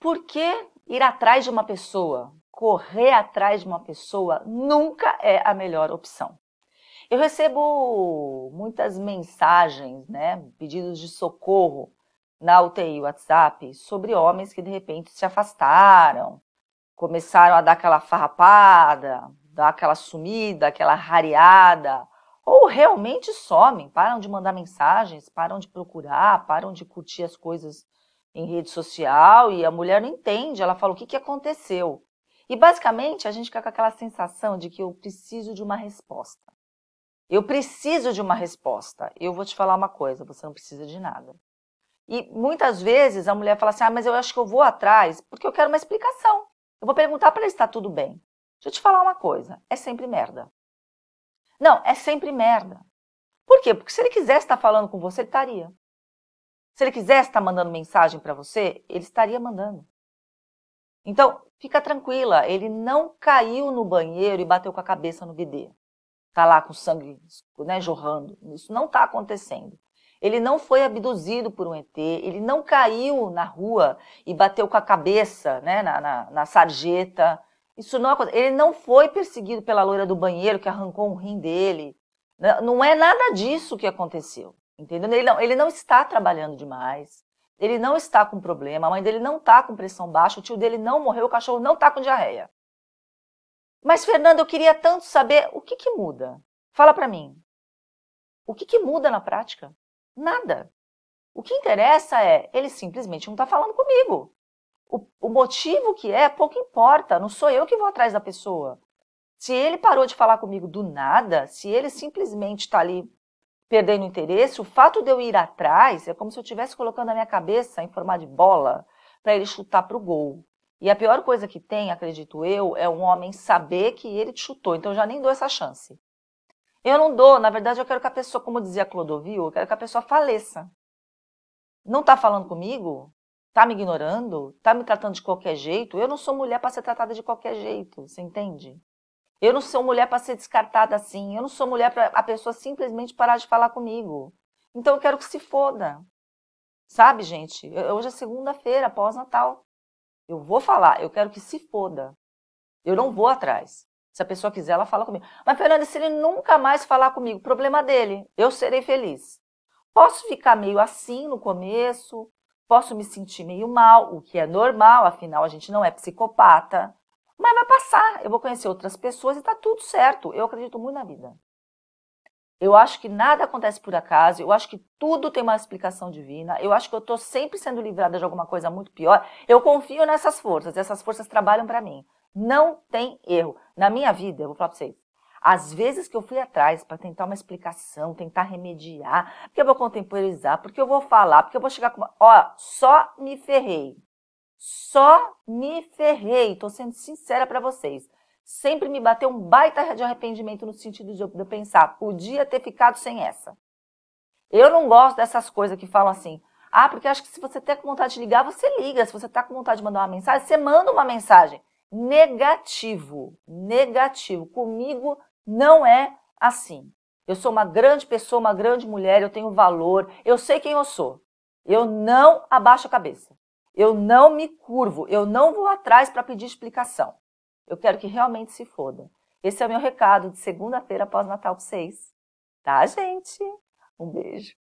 Por que ir atrás de uma pessoa, correr atrás de uma pessoa, nunca é a melhor opção? Eu recebo muitas mensagens, né, pedidos de socorro na UTI WhatsApp sobre homens que de repente se afastaram, começaram a dar aquela farrapada, dar aquela sumida, aquela rareada, ou realmente somem, param de mandar mensagens, param de procurar, param de curtir as coisas em rede social e a mulher não entende, ela fala o que, que aconteceu. E basicamente a gente fica com aquela sensação de que eu preciso de uma resposta. Eu preciso de uma resposta. Eu vou te falar uma coisa, você não precisa de nada. E muitas vezes a mulher fala assim: "Ah, mas eu acho que eu vou atrás porque eu quero uma explicação. Eu vou perguntar para ele se está tudo bem". Deixa eu te falar uma coisa, é sempre merda. Não, é sempre merda. Por quê? Porque se ele quisesse estar tá falando com você, ele estaria. Se ele quisesse estar tá mandando mensagem para você, ele estaria mandando. Então, fica tranquila, ele não caiu no banheiro e bateu com a cabeça no bidê. Está lá com sangue né, jorrando. Isso não está acontecendo. Ele não foi abduzido por um ET, ele não caiu na rua e bateu com a cabeça né, na, na, na sarjeta. Isso não aconteceu. Ele não foi perseguido pela loira do banheiro que arrancou um rim dele. Não é nada disso que aconteceu. Entendeu? Ele não, ele não está trabalhando demais. Ele não está com problema, a mãe dele não está com pressão baixa, o tio dele não morreu, o cachorro não está com diarreia. Mas, Fernando, eu queria tanto saber o que, que muda. Fala para mim. O que, que muda na prática? Nada. O que interessa é, ele simplesmente não está falando comigo. O, o, motivo que é, pouco importa, não sou eu que vou atrás da pessoa. Se ele parou de falar comigo do nada, se ele simplesmente está ali perdendo interesse, o fato de eu ir atrás é como se eu estivesse colocando a minha cabeça em forma de bola para ele chutar para o gol. E a pior coisa que tem, acredito eu, é um homem saber que ele te chutou. Então eu já nem dou essa chance. Eu não dou, na verdade eu quero que a pessoa, como dizia Clodovil, eu quero que a pessoa faleça. Não está falando comigo? Está me ignorando? Está me tratando de qualquer jeito? Eu não sou mulher para ser tratada de qualquer jeito, você entende? Eu não sou mulher para ser descartada assim. Eu não sou mulher para a pessoa simplesmente parar de falar comigo. Então eu quero que se foda. Sabe, gente? hoje é segunda-feira, pós-natal. Eu vou falar, eu quero que se foda. Eu não vou atrás. Se a pessoa quiser, ela fala comigo. Mas, Fernanda, se ele nunca mais falar comigo, problema dele. Eu serei feliz. Posso ficar meio assim no começo, posso me sentir meio mal, o que é normal, afinal a gente não é psicopata. Mas vai passar, eu vou conhecer outras pessoas e tá tudo certo. Eu acredito muito na vida. Eu acho que nada acontece por acaso, eu acho que tudo tem uma explicação divina, eu acho que eu estou sempre sendo livrada de alguma coisa muito pior. Eu confio nessas forças, essas forças trabalham para mim. Não tem erro. Na minha vida, eu vou falar para vocês, às vezes que eu fui atrás para tentar uma explicação, tentar remediar, porque eu vou contemporizar, porque eu vou falar, porque eu vou chegar com. Uma... Ó, só me ferrei. Só me ferrei, estou sendo sincera para vocês. Sempre me bateu um baita de arrependimento no sentido de eu pensar, podia ter ficado sem essa. Eu não gosto dessas coisas que falam assim, ah, porque acho que se você está com vontade de ligar, você liga. Se você está com vontade de mandar uma mensagem, você manda uma mensagem. Negativo, negativo. Comigo não é assim. Eu sou uma grande pessoa, uma grande mulher, eu tenho valor, eu sei quem eu sou. Eu não abaixo a cabeça. Eu não me curvo, eu não vou atrás para pedir explicação. Eu quero que realmente se foda. Esse é o meu recado de segunda-feira após Natal para vocês. Tá, gente? Um beijo.